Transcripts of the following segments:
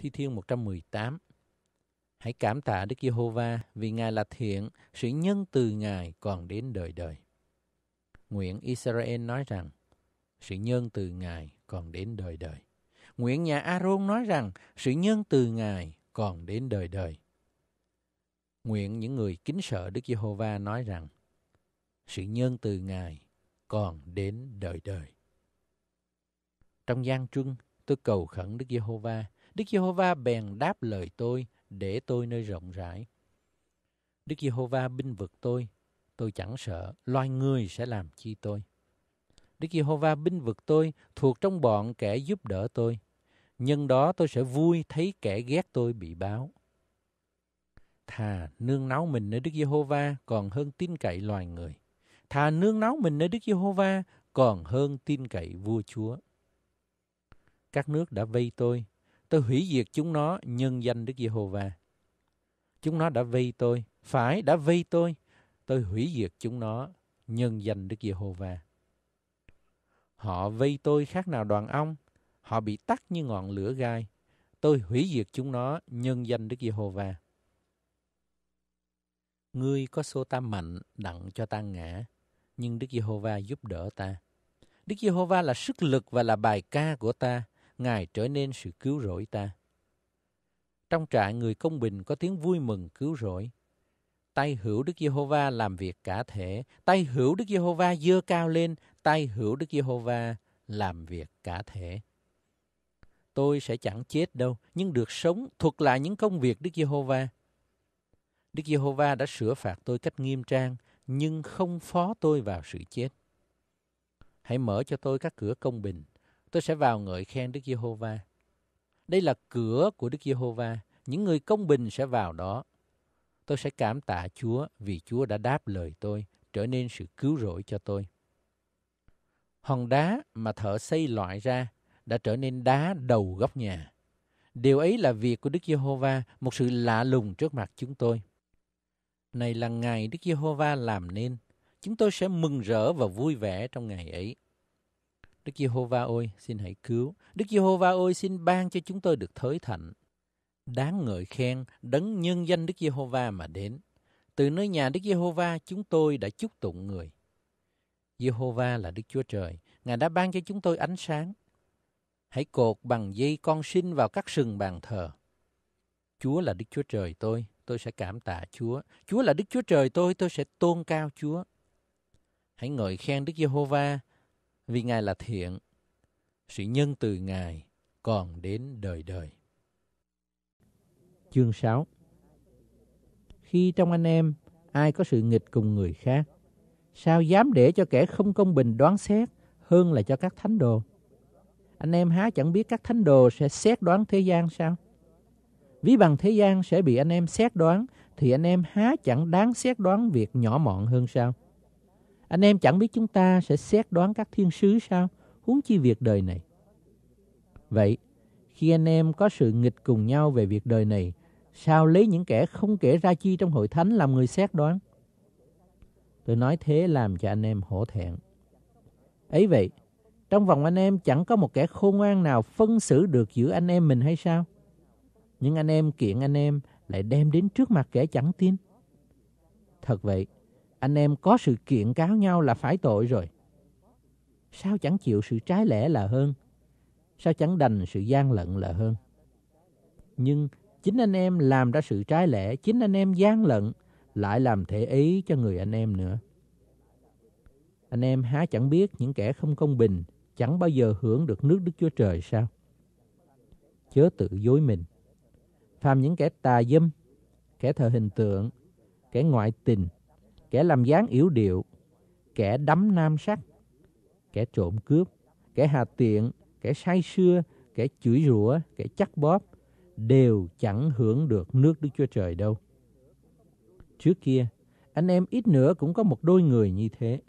Thi Thiên 118 Hãy cảm tạ Đức Giê-hô-va vì Ngài là thiện, sự nhân từ Ngài còn đến đời đời. Nguyện Israel nói rằng, sự nhân từ Ngài còn đến đời đời. Nguyện nhà Aaron nói rằng, sự nhân từ Ngài còn đến đời đời. Nguyện những người kính sợ Đức Giê-hô-va nói rằng, sự nhân từ Ngài còn đến đời đời. Trong gian trưng tôi cầu khẩn Đức Giê-hô-va Đức Giê-hô-va bèn đáp lời tôi, để tôi nơi rộng rãi. Đức Giê-hô-va binh vực tôi, tôi chẳng sợ, loài người sẽ làm chi tôi. Đức Giê-hô-va binh vực tôi, thuộc trong bọn kẻ giúp đỡ tôi. Nhân đó tôi sẽ vui thấy kẻ ghét tôi bị báo. Thà nương náu mình nơi Đức Giê-hô-va còn hơn tin cậy loài người. Thà nương náu mình nơi Đức Giê-hô-va còn hơn tin cậy vua Chúa. Các nước đã vây tôi, tôi hủy diệt chúng nó nhân danh Đức Giê-hô-va. Chúng nó đã vây tôi, phải đã vây tôi, tôi hủy diệt chúng nó nhân danh Đức Giê-hô-va. Họ vây tôi khác nào đoàn ong, họ bị tắt như ngọn lửa gai. Tôi hủy diệt chúng nó nhân danh Đức Giê-hô-va. Ngươi có xô ta mạnh đặng cho ta ngã, nhưng Đức Giê-hô-va giúp đỡ ta. Đức Giê-hô-va là sức lực và là bài ca của ta. Ngài trở nên sự cứu rỗi ta. Trong trại người công bình có tiếng vui mừng cứu rỗi. Tay hữu Đức Giê-hô-va làm việc cả thể, tay hữu Đức Giê-hô-va dơ cao lên, tay hữu Đức Giê-hô-va làm việc cả thể. Tôi sẽ chẳng chết đâu, nhưng được sống thuộc lại những công việc Đức Giê-hô-va. Đức Giê-hô-va đã sửa phạt tôi cách nghiêm trang, nhưng không phó tôi vào sự chết. Hãy mở cho tôi các cửa công bình, tôi sẽ vào ngợi khen Đức Giê-hô-va. Đây là cửa của Đức Giê-hô-va, những người công bình sẽ vào đó. Tôi sẽ cảm tạ Chúa vì Chúa đã đáp lời tôi, trở nên sự cứu rỗi cho tôi. Hòn đá mà thợ xây loại ra đã trở nên đá đầu góc nhà. Điều ấy là việc của Đức Giê-hô-va, một sự lạ lùng trước mặt chúng tôi. Này là ngày Đức Giê-hô-va làm nên, chúng tôi sẽ mừng rỡ và vui vẻ trong ngày ấy. Đức Giê-hô-va ôi, xin hãy cứu. Đức Giê-hô-va ôi, xin ban cho chúng tôi được thới thạnh. Đáng ngợi khen, đấng nhân danh Đức Giê-hô-va mà đến. Từ nơi nhà Đức Giê-hô-va, chúng tôi đã chúc tụng người. Giê-hô-va là Đức Chúa Trời, Ngài đã ban cho chúng tôi ánh sáng. Hãy cột bằng dây con sinh vào các sừng bàn thờ. Chúa là Đức Chúa Trời tôi, tôi sẽ cảm tạ Chúa. Chúa là Đức Chúa Trời tôi, tôi sẽ tôn cao Chúa. Hãy ngợi khen Đức Giê-hô-va, vì Ngài là thiện. Sự nhân từ Ngài còn đến đời đời. Chương 6 Khi trong anh em, ai có sự nghịch cùng người khác, sao dám để cho kẻ không công bình đoán xét hơn là cho các thánh đồ? Anh em há chẳng biết các thánh đồ sẽ xét đoán thế gian sao? Ví bằng thế gian sẽ bị anh em xét đoán, thì anh em há chẳng đáng xét đoán việc nhỏ mọn hơn sao? Anh em chẳng biết chúng ta sẽ xét đoán các thiên sứ sao, huống chi việc đời này. Vậy, khi anh em có sự nghịch cùng nhau về việc đời này, sao lấy những kẻ không kể ra chi trong hội thánh làm người xét đoán? Tôi nói thế làm cho anh em hổ thẹn. Ấy vậy, trong vòng anh em chẳng có một kẻ khôn ngoan nào phân xử được giữa anh em mình hay sao? Nhưng anh em kiện anh em lại đem đến trước mặt kẻ chẳng tin. Thật vậy, anh em có sự kiện cáo nhau là phải tội rồi. Sao chẳng chịu sự trái lẽ là hơn? Sao chẳng đành sự gian lận là hơn? Nhưng chính anh em làm ra sự trái lẽ, chính anh em gian lận, lại làm thể ý cho người anh em nữa. Anh em há chẳng biết những kẻ không công bình, chẳng bao giờ hưởng được nước Đức Chúa Trời sao? Chớ tự dối mình. Phàm những kẻ tà dâm, kẻ thờ hình tượng, kẻ ngoại tình, kẻ làm dáng yếu điệu, kẻ đắm nam sắc, kẻ trộm cướp, kẻ hà tiện, kẻ say sưa, kẻ chửi rủa, kẻ chắc bóp, đều chẳng hưởng được nước Đức Chúa Trời đâu. Trước kia, anh em ít nữa cũng có một đôi người như thế.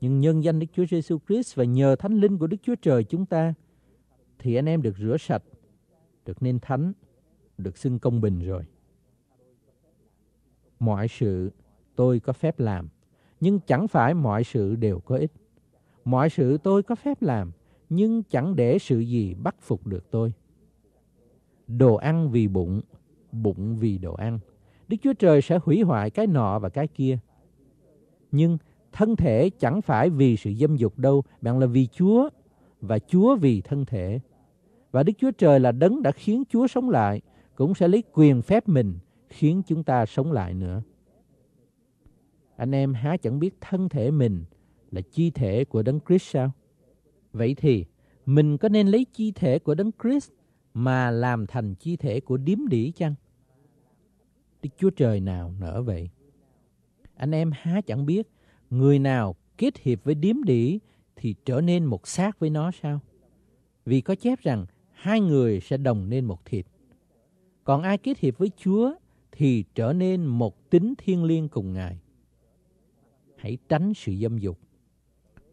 Nhưng nhân danh Đức Chúa Giêsu Christ và nhờ Thánh Linh của Đức Chúa Trời chúng ta, thì anh em được rửa sạch, được nên thánh, được xưng công bình rồi. Mọi sự tôi có phép làm, nhưng chẳng phải mọi sự đều có ích. Mọi sự tôi có phép làm, nhưng chẳng để sự gì bắt phục được tôi. Đồ ăn vì bụng, bụng vì đồ ăn. Đức Chúa Trời sẽ hủy hoại cái nọ và cái kia. Nhưng thân thể chẳng phải vì sự dâm dục đâu, bạn là vì Chúa và Chúa vì thân thể. Và Đức Chúa Trời là đấng đã khiến Chúa sống lại, cũng sẽ lấy quyền phép mình khiến chúng ta sống lại nữa anh em há chẳng biết thân thể mình là chi thể của Đấng Christ sao? Vậy thì, mình có nên lấy chi thể của Đấng Christ mà làm thành chi thể của điếm đỉ chăng? Đức Chúa Trời nào nở vậy? Anh em há chẳng biết người nào kết hiệp với điếm đỉ thì trở nên một xác với nó sao? Vì có chép rằng hai người sẽ đồng nên một thịt. Còn ai kết hiệp với Chúa thì trở nên một tính thiên liêng cùng Ngài hãy tránh sự dâm dục.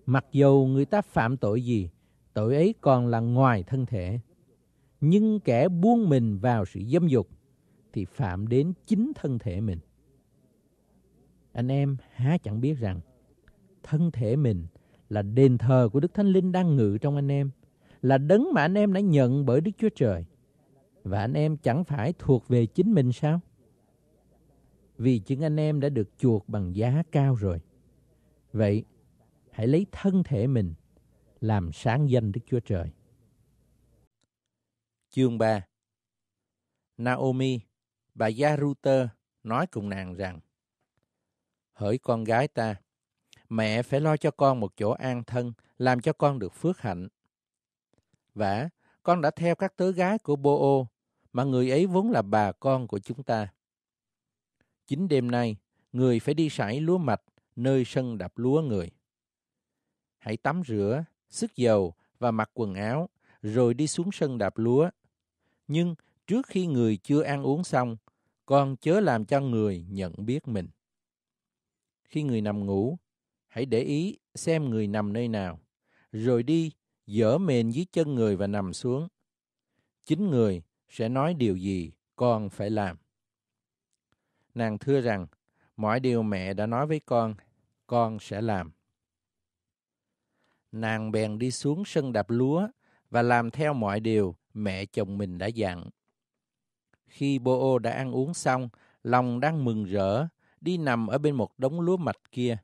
Mặc dù người ta phạm tội gì, tội ấy còn là ngoài thân thể. Nhưng kẻ buông mình vào sự dâm dục thì phạm đến chính thân thể mình. Anh em há chẳng biết rằng thân thể mình là đền thờ của Đức Thánh Linh đang ngự trong anh em, là đấng mà anh em đã nhận bởi Đức Chúa Trời. Và anh em chẳng phải thuộc về chính mình sao? Vì chính anh em đã được chuộc bằng giá cao rồi. Vậy, hãy lấy thân thể mình làm sáng danh Đức Chúa Trời. Chương 3 Naomi, bà Gia Ruter nói cùng nàng rằng Hỡi con gái ta, mẹ phải lo cho con một chỗ an thân, làm cho con được phước hạnh. Vả, con đã theo các tớ gái của Bô-ô, mà người ấy vốn là bà con của chúng ta. Chính đêm nay, người phải đi sải lúa mạch nơi sân đạp lúa người. Hãy tắm rửa, sức dầu và mặc quần áo, rồi đi xuống sân đạp lúa. Nhưng trước khi người chưa ăn uống xong, con chớ làm cho người nhận biết mình. Khi người nằm ngủ, hãy để ý xem người nằm nơi nào, rồi đi dở mền dưới chân người và nằm xuống. Chính người sẽ nói điều gì con phải làm. Nàng thưa rằng, mọi điều mẹ đã nói với con con sẽ làm. Nàng bèn đi xuống sân đạp lúa và làm theo mọi điều mẹ chồng mình đã dặn. Khi Bô-ô đã ăn uống xong, lòng đang mừng rỡ, đi nằm ở bên một đống lúa mạch kia.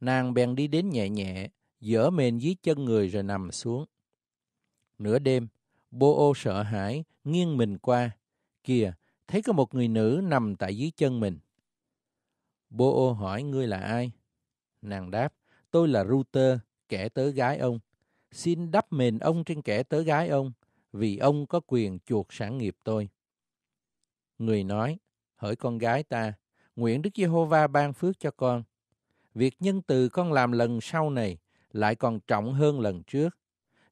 Nàng bèn đi đến nhẹ nhẹ, dở mền dưới chân người rồi nằm xuống. Nửa đêm, Bô-ô sợ hãi, nghiêng mình qua. Kìa, thấy có một người nữ nằm tại dưới chân mình. Bô-ô hỏi ngươi là ai? Nàng đáp, tôi là Router, kẻ tớ gái ông. Xin đắp mền ông trên kẻ tớ gái ông, vì ông có quyền chuộc sản nghiệp tôi. Người nói, hỡi con gái ta, nguyện Đức Giê-hô-va ban phước cho con. Việc nhân từ con làm lần sau này lại còn trọng hơn lần trước,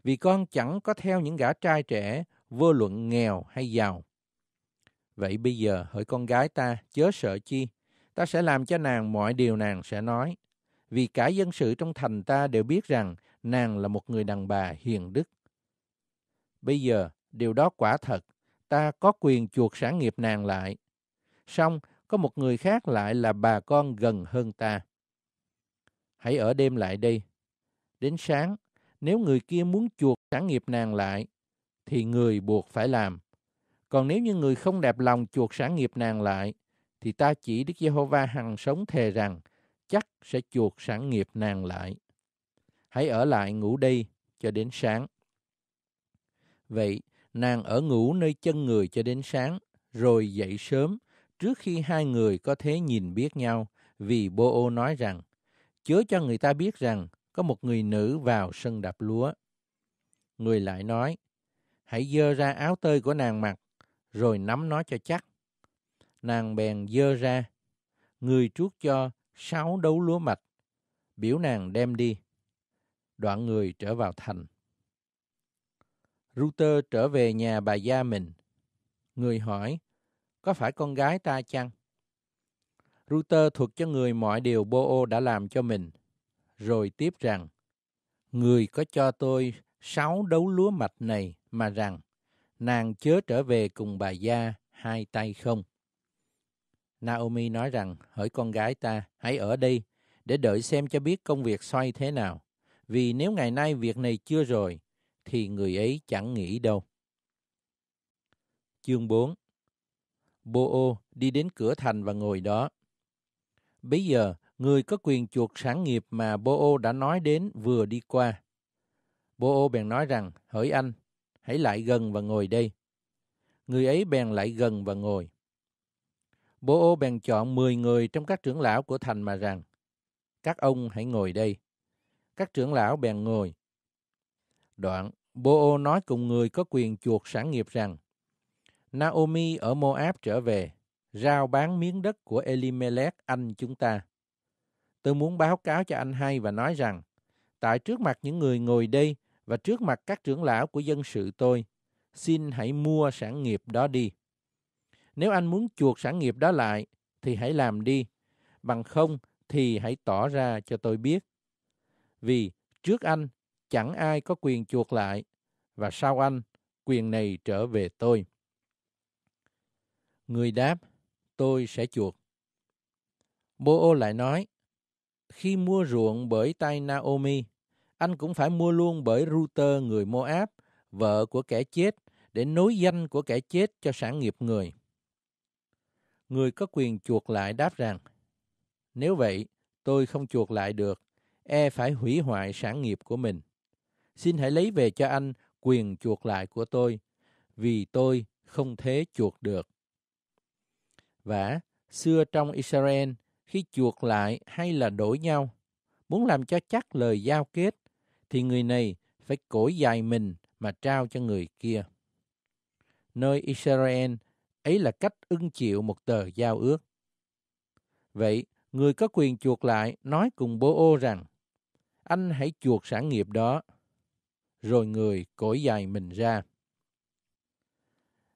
vì con chẳng có theo những gã trai trẻ, vô luận nghèo hay giàu. Vậy bây giờ, hỡi con gái ta, chớ sợ chi, ta sẽ làm cho nàng mọi điều nàng sẽ nói vì cả dân sự trong thành ta đều biết rằng nàng là một người đàn bà hiền đức. Bây giờ, điều đó quả thật, ta có quyền chuộc sản nghiệp nàng lại. Xong, có một người khác lại là bà con gần hơn ta. Hãy ở đêm lại đây. Đến sáng, nếu người kia muốn chuộc sản nghiệp nàng lại, thì người buộc phải làm. Còn nếu như người không đẹp lòng chuộc sản nghiệp nàng lại, thì ta chỉ Đức Giê-hô-va hằng sống thề rằng chắc sẽ chuột sản nghiệp nàng lại. Hãy ở lại ngủ đi cho đến sáng. Vậy, nàng ở ngủ nơi chân người cho đến sáng, rồi dậy sớm, trước khi hai người có thể nhìn biết nhau, vì bô ô nói rằng, chớ cho người ta biết rằng có một người nữ vào sân đạp lúa. Người lại nói, hãy dơ ra áo tơi của nàng mặc, rồi nắm nó cho chắc. Nàng bèn dơ ra, người trước cho sáu đấu lúa mạch, biểu nàng đem đi. Đoạn người trở vào thành. Router trở về nhà bà gia mình. Người hỏi, có phải con gái ta chăng? Router thuật cho người mọi điều Bo đã làm cho mình, rồi tiếp rằng, người có cho tôi sáu đấu lúa mạch này mà rằng, nàng chớ trở về cùng bà gia hai tay không. Naomi nói rằng, hỡi con gái ta, hãy ở đây, để đợi xem cho biết công việc xoay thế nào. Vì nếu ngày nay việc này chưa rồi, thì người ấy chẳng nghĩ đâu. Chương 4 Bô-ô đi đến cửa thành và ngồi đó. Bây giờ, người có quyền chuộc sản nghiệp mà Bô-ô đã nói đến vừa đi qua. Bô-ô bèn nói rằng, hỡi anh, hãy lại gần và ngồi đây. Người ấy bèn lại gần và ngồi. Bố ô bèn chọn 10 người trong các trưởng lão của thành mà rằng, các ông hãy ngồi đây. Các trưởng lão bèn ngồi. Đoạn, bố ô nói cùng người có quyền chuộc sản nghiệp rằng, Naomi ở Moab trở về, rao bán miếng đất của Elimelech anh chúng ta. Tôi muốn báo cáo cho anh hay và nói rằng, tại trước mặt những người ngồi đây và trước mặt các trưởng lão của dân sự tôi, xin hãy mua sản nghiệp đó đi. Nếu anh muốn chuộc sản nghiệp đó lại, thì hãy làm đi. Bằng không, thì hãy tỏ ra cho tôi biết. Vì trước anh, chẳng ai có quyền chuộc lại, và sau anh, quyền này trở về tôi. Người đáp, tôi sẽ chuộc. Bô ô lại nói, khi mua ruộng bởi tay Naomi, anh cũng phải mua luôn bởi Ruter người Moab, vợ của kẻ chết, để nối danh của kẻ chết cho sản nghiệp người người có quyền chuộc lại đáp rằng, nếu vậy, tôi không chuộc lại được, e phải hủy hoại sản nghiệp của mình. Xin hãy lấy về cho anh quyền chuộc lại của tôi, vì tôi không thế chuộc được. Và xưa trong Israel, khi chuộc lại hay là đổi nhau, muốn làm cho chắc lời giao kết, thì người này phải cổi dài mình mà trao cho người kia. Nơi Israel Ấy là cách ưng chịu một tờ giao ước. Vậy, người có quyền chuộc lại nói cùng bố ô rằng, anh hãy chuộc sản nghiệp đó. Rồi người cổi dài mình ra.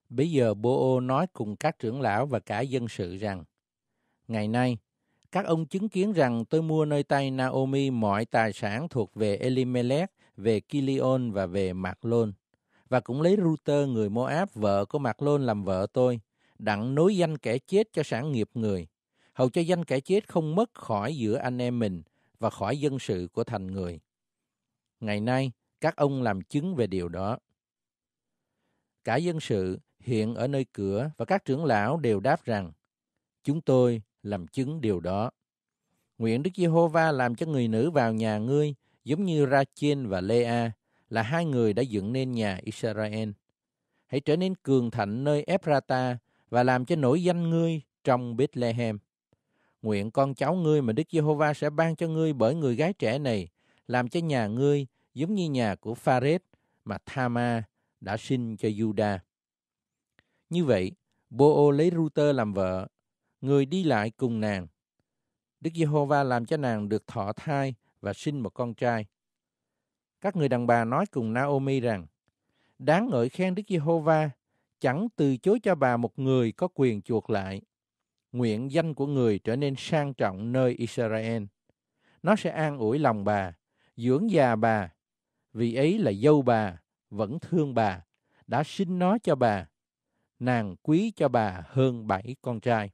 Bây giờ bố ô nói cùng các trưởng lão và cả dân sự rằng, Ngày nay, các ông chứng kiến rằng tôi mua nơi tay Naomi mọi tài sản thuộc về Elimelech, về Kilion và về Mạc Lôn và cũng lấy Ruter người Moab vợ của Mạc Lôn làm vợ tôi, đặng nối danh kẻ chết cho sản nghiệp người, hầu cho danh kẻ chết không mất khỏi giữa anh em mình và khỏi dân sự của thành người. Ngày nay, các ông làm chứng về điều đó. Cả dân sự hiện ở nơi cửa và các trưởng lão đều đáp rằng, chúng tôi làm chứng điều đó. Nguyện Đức Giê-hô-va làm cho người nữ vào nhà ngươi, giống như Ra-chiên và Lê-a, là hai người đã dựng nên nhà Israel. Hãy trở nên cường thạnh nơi Ephrata và làm cho nổi danh ngươi trong Bethlehem. Nguyện con cháu ngươi mà Đức Giê-hô-va sẽ ban cho ngươi bởi người gái trẻ này, làm cho nhà ngươi giống như nhà của Pha-rết mà Tha-ma đã sinh cho Juda. Như vậy, Bô-ô lấy Rút-tơ làm vợ, người đi lại cùng nàng. Đức Giê-hô-va làm cho nàng được thọ thai và sinh một con trai. Các người đàn bà nói cùng Naomi rằng, đáng ngợi khen Đức Giê-hô-va, chẳng từ chối cho bà một người có quyền chuộc lại. Nguyện danh của người trở nên sang trọng nơi Israel. Nó sẽ an ủi lòng bà, dưỡng già bà, vì ấy là dâu bà, vẫn thương bà, đã sinh nó cho bà. Nàng quý cho bà hơn bảy con trai.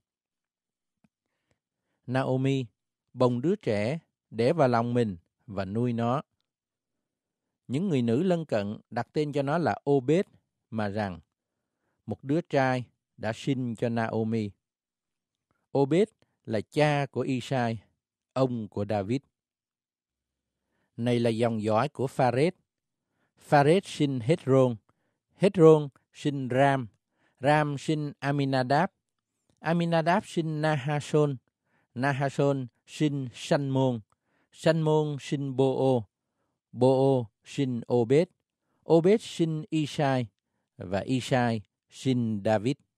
Naomi, bồng đứa trẻ, để vào lòng mình và nuôi nó. Những người nữ lân cận đặt tên cho nó là Obed mà rằng một đứa trai đã sinh cho Naomi. Obed là cha của Isai, ông của David. Này là dòng dõi của Phares Phares sinh Hezron, Hezron sinh Ram, Ram sinh Aminadab, Aminadab sinh Nahashon Nahashon sinh Sanmon Sanmon sinh Boo, Boo sinh Obed, Obed sinh Isai và Isai sinh David.